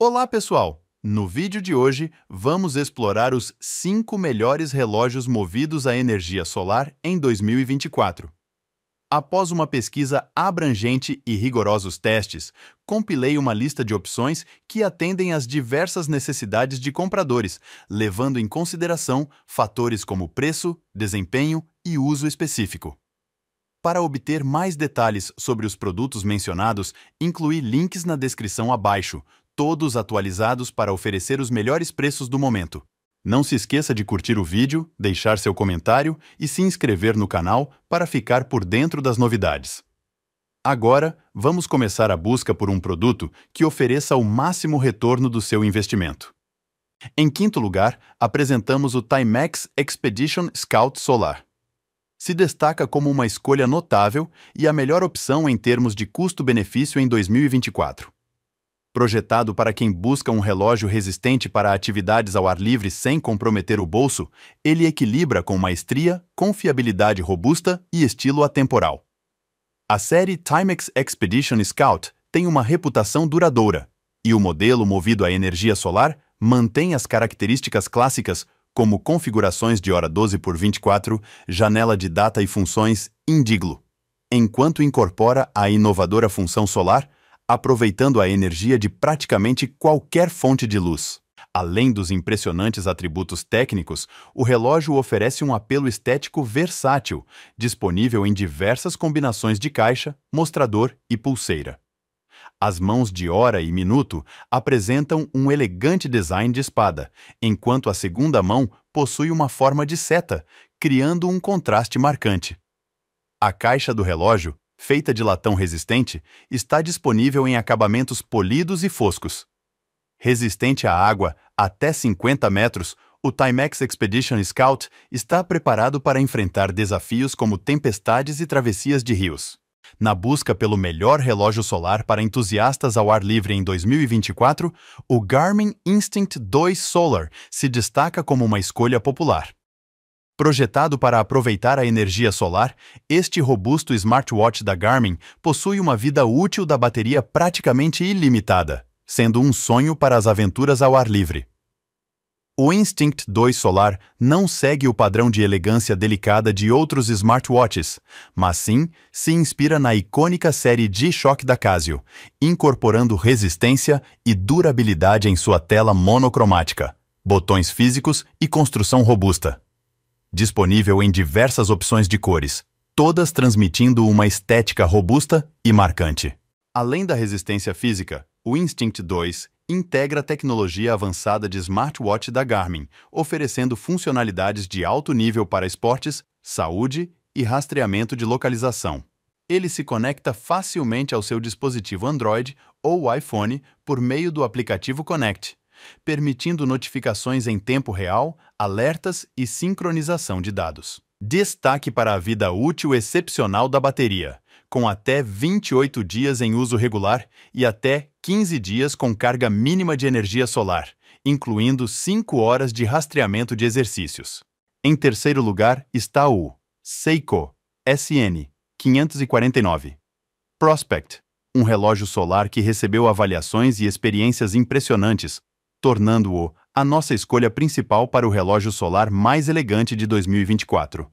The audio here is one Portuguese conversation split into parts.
Olá, pessoal! No vídeo de hoje, vamos explorar os 5 melhores relógios movidos à energia solar em 2024. Após uma pesquisa abrangente e rigorosos testes, compilei uma lista de opções que atendem às diversas necessidades de compradores, levando em consideração fatores como preço, desempenho e uso específico. Para obter mais detalhes sobre os produtos mencionados, incluí links na descrição abaixo, todos atualizados para oferecer os melhores preços do momento. Não se esqueça de curtir o vídeo, deixar seu comentário e se inscrever no canal para ficar por dentro das novidades. Agora, vamos começar a busca por um produto que ofereça o máximo retorno do seu investimento. Em quinto lugar, apresentamos o Timex Expedition Scout Solar. Se destaca como uma escolha notável e a melhor opção em termos de custo-benefício em 2024 projetado para quem busca um relógio resistente para atividades ao ar livre sem comprometer o bolso, ele equilibra com maestria, confiabilidade robusta e estilo atemporal. A série Timex Expedition Scout tem uma reputação duradoura, e o modelo movido à energia solar mantém as características clássicas como configurações de hora 12 por 24, janela de data e funções indiglo, enquanto incorpora a inovadora função solar aproveitando a energia de praticamente qualquer fonte de luz. Além dos impressionantes atributos técnicos, o relógio oferece um apelo estético versátil, disponível em diversas combinações de caixa, mostrador e pulseira. As mãos de hora e minuto apresentam um elegante design de espada, enquanto a segunda mão possui uma forma de seta, criando um contraste marcante. A caixa do relógio feita de latão resistente, está disponível em acabamentos polidos e foscos. Resistente à água até 50 metros, o Timex Expedition Scout está preparado para enfrentar desafios como tempestades e travessias de rios. Na busca pelo melhor relógio solar para entusiastas ao ar livre em 2024, o Garmin Instinct 2 Solar se destaca como uma escolha popular. Projetado para aproveitar a energia solar, este robusto smartwatch da Garmin possui uma vida útil da bateria praticamente ilimitada, sendo um sonho para as aventuras ao ar livre. O Instinct 2 Solar não segue o padrão de elegância delicada de outros smartwatches, mas sim se inspira na icônica série G-Shock da Casio, incorporando resistência e durabilidade em sua tela monocromática, botões físicos e construção robusta disponível em diversas opções de cores, todas transmitindo uma estética robusta e marcante. Além da resistência física, o Instinct 2 integra a tecnologia avançada de smartwatch da Garmin, oferecendo funcionalidades de alto nível para esportes, saúde e rastreamento de localização. Ele se conecta facilmente ao seu dispositivo Android ou iPhone por meio do aplicativo Connect, permitindo notificações em tempo real, alertas e sincronização de dados. Destaque para a vida útil excepcional da bateria, com até 28 dias em uso regular e até 15 dias com carga mínima de energia solar, incluindo 5 horas de rastreamento de exercícios. Em terceiro lugar está o Seiko SN 549 Prospect, um relógio solar que recebeu avaliações e experiências impressionantes, tornando-o a nossa escolha principal para o relógio solar mais elegante de 2024.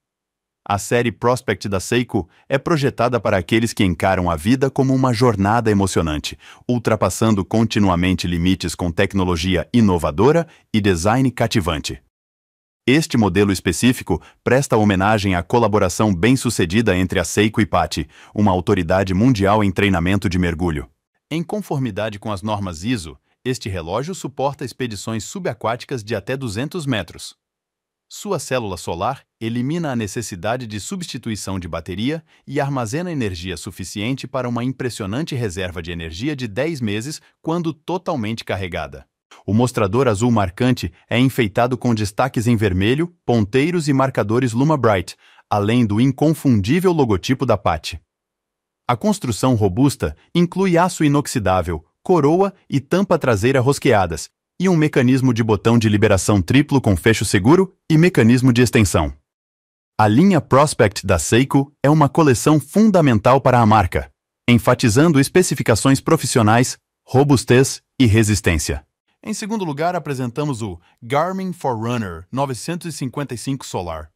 A série Prospect da Seiko é projetada para aqueles que encaram a vida como uma jornada emocionante, ultrapassando continuamente limites com tecnologia inovadora e design cativante. Este modelo específico presta homenagem à colaboração bem-sucedida entre a Seiko e PATI, uma autoridade mundial em treinamento de mergulho. Em conformidade com as normas ISO, este relógio suporta expedições subaquáticas de até 200 metros. Sua célula solar elimina a necessidade de substituição de bateria e armazena energia suficiente para uma impressionante reserva de energia de 10 meses quando totalmente carregada. O mostrador azul marcante é enfeitado com destaques em vermelho, ponteiros e marcadores Luma Bright, além do inconfundível logotipo da PAT. A construção robusta inclui aço inoxidável, coroa e tampa traseira rosqueadas, e um mecanismo de botão de liberação triplo com fecho seguro e mecanismo de extensão. A linha Prospect da Seiko é uma coleção fundamental para a marca, enfatizando especificações profissionais, robustez e resistência. Em segundo lugar, apresentamos o Garmin Forerunner 955 Solar,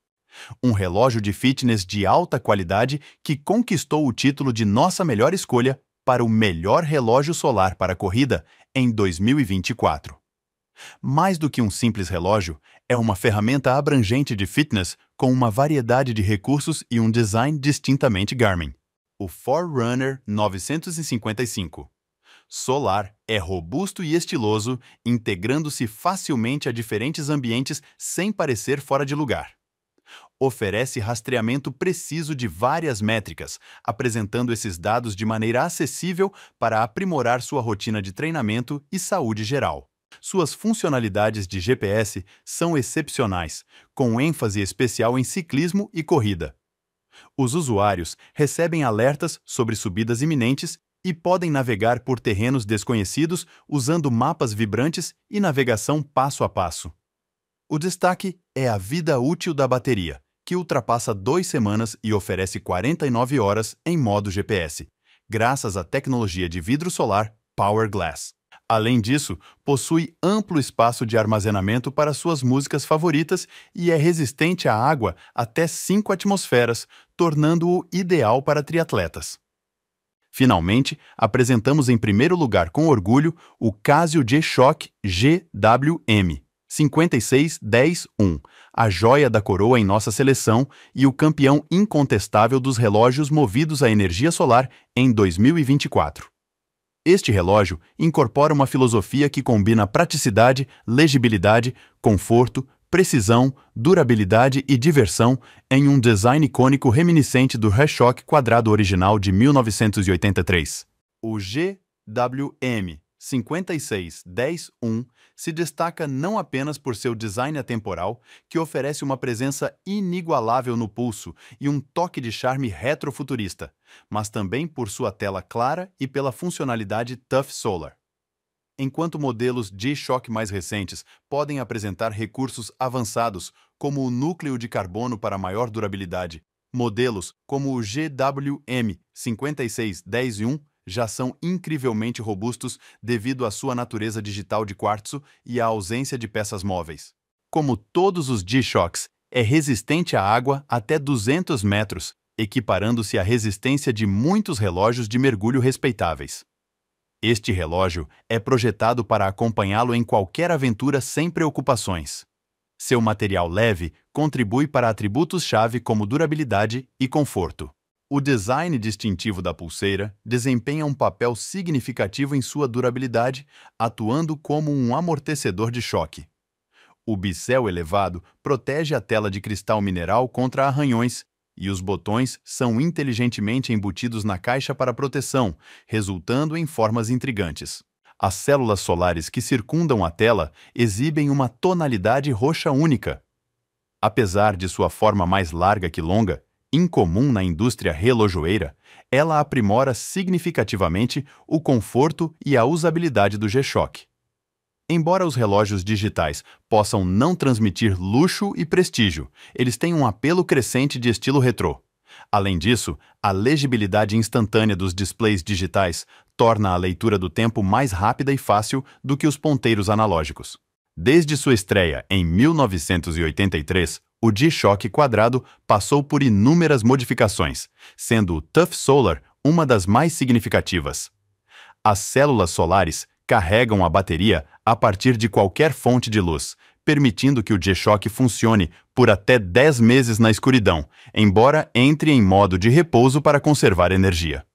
um relógio de fitness de alta qualidade que conquistou o título de nossa melhor escolha para o melhor relógio solar para corrida em 2024. Mais do que um simples relógio, é uma ferramenta abrangente de fitness com uma variedade de recursos e um design distintamente Garmin. O Forerunner 955 Solar é robusto e estiloso, integrando-se facilmente a diferentes ambientes sem parecer fora de lugar oferece rastreamento preciso de várias métricas, apresentando esses dados de maneira acessível para aprimorar sua rotina de treinamento e saúde geral. Suas funcionalidades de GPS são excepcionais, com ênfase especial em ciclismo e corrida. Os usuários recebem alertas sobre subidas iminentes e podem navegar por terrenos desconhecidos usando mapas vibrantes e navegação passo a passo. O destaque é a vida útil da bateria, que ultrapassa duas semanas e oferece 49 horas em modo GPS, graças à tecnologia de vidro solar Power Glass. Além disso, possui amplo espaço de armazenamento para suas músicas favoritas e é resistente à água até 5 atmosferas, tornando-o ideal para triatletas. Finalmente, apresentamos em primeiro lugar com orgulho o Casio G-Shock GWM. 56, 10, 1, a joia da coroa em nossa seleção e o campeão incontestável dos relógios movidos à energia solar em 2024. Este relógio incorpora uma filosofia que combina praticidade, legibilidade, conforto, precisão, durabilidade e diversão em um design icônico reminiscente do Reshock quadrado original de 1983. O GWM 56 10 1 se destaca não apenas por seu design atemporal, que oferece uma presença inigualável no pulso e um toque de charme retrofuturista, mas também por sua tela clara e pela funcionalidade Tough Solar. Enquanto modelos de choque mais recentes podem apresentar recursos avançados, como o núcleo de carbono para maior durabilidade, modelos como o GWM 56 10 1 já são incrivelmente robustos devido à sua natureza digital de quartzo e à ausência de peças móveis. Como todos os G-Shocks, é resistente à água até 200 metros, equiparando-se à resistência de muitos relógios de mergulho respeitáveis. Este relógio é projetado para acompanhá-lo em qualquer aventura sem preocupações. Seu material leve contribui para atributos-chave como durabilidade e conforto. O design distintivo da pulseira desempenha um papel significativo em sua durabilidade, atuando como um amortecedor de choque. O bicel elevado protege a tela de cristal mineral contra arranhões, e os botões são inteligentemente embutidos na caixa para proteção, resultando em formas intrigantes. As células solares que circundam a tela exibem uma tonalidade roxa única. Apesar de sua forma mais larga que longa, Incomum na indústria relojoeira, ela aprimora significativamente o conforto e a usabilidade do G-Shock. Embora os relógios digitais possam não transmitir luxo e prestígio, eles têm um apelo crescente de estilo retrô. Além disso, a legibilidade instantânea dos displays digitais torna a leitura do tempo mais rápida e fácil do que os ponteiros analógicos. Desde sua estreia em 1983, o G-Shock quadrado passou por inúmeras modificações, sendo o Tough Solar uma das mais significativas. As células solares carregam a bateria a partir de qualquer fonte de luz, permitindo que o G-Shock funcione por até 10 meses na escuridão, embora entre em modo de repouso para conservar energia.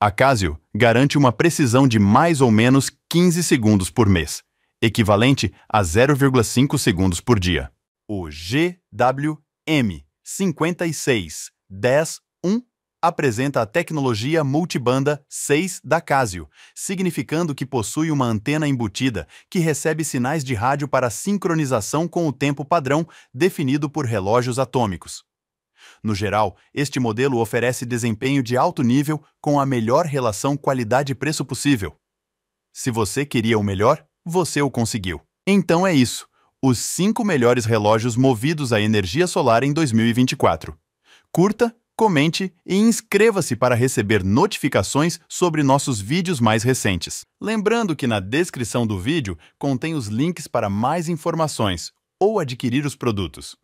A Casio garante uma precisão de mais ou menos 15 segundos por mês, equivalente a 0,5 segundos por dia o GWM 5610-1 apresenta a tecnologia multibanda 6 da Casio, significando que possui uma antena embutida que recebe sinais de rádio para sincronização com o tempo padrão definido por relógios atômicos. No geral, este modelo oferece desempenho de alto nível com a melhor relação qualidade-preço possível. Se você queria o melhor, você o conseguiu. Então é isso os 5 melhores relógios movidos à energia solar em 2024. Curta, comente e inscreva-se para receber notificações sobre nossos vídeos mais recentes. Lembrando que na descrição do vídeo contém os links para mais informações ou adquirir os produtos.